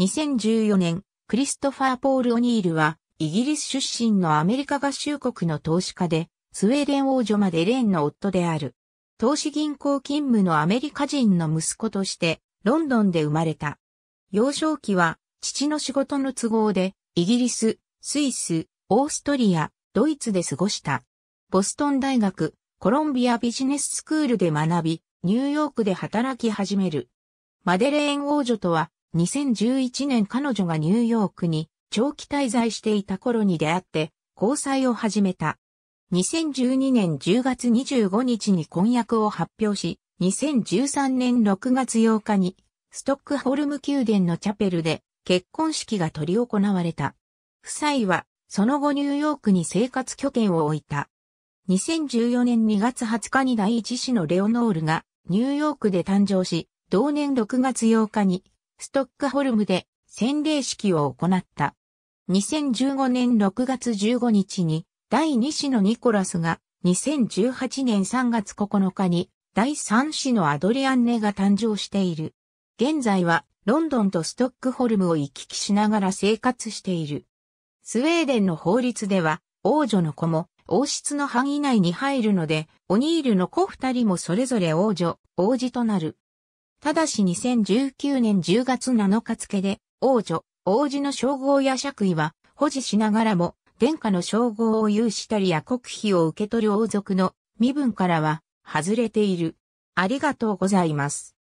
2014年、クリストファー・ポール・オニールは、イギリス出身のアメリカ合衆国の投資家で、スウェーデン王女マデレーンの夫である。投資銀行勤務のアメリカ人の息子として、ロンドンで生まれた。幼少期は、父の仕事の都合で、イギリス、スイス、オーストリア、ドイツで過ごした。ボストン大学、コロンビアビジネススクールで学び、ニューヨークで働き始める。マデレーン王女とは、2011年彼女がニューヨークに長期滞在していた頃に出会って交際を始めた。2012年10月25日に婚約を発表し、2013年6月8日にストックホルム宮殿のチャペルで結婚式が執り行われた。夫妻はその後ニューヨークに生活拠点を置いた。2014年2月20日に第一子のレオノールがニューヨークで誕生し、同年6月8日にストックホルムで洗礼式を行った。2015年6月15日に第2子のニコラスが2018年3月9日に第3子のアドリアンネが誕生している。現在はロンドンとストックホルムを行き来しながら生活している。スウェーデンの法律では王女の子も王室の範囲内に入るので、オニールの子二人もそれぞれ王女、王子となる。ただし2019年10月7日付で、王女、王子の称号や爵位は保持しながらも、殿下の称号を有したりや国費を受け取る王族の身分からは外れている。ありがとうございます。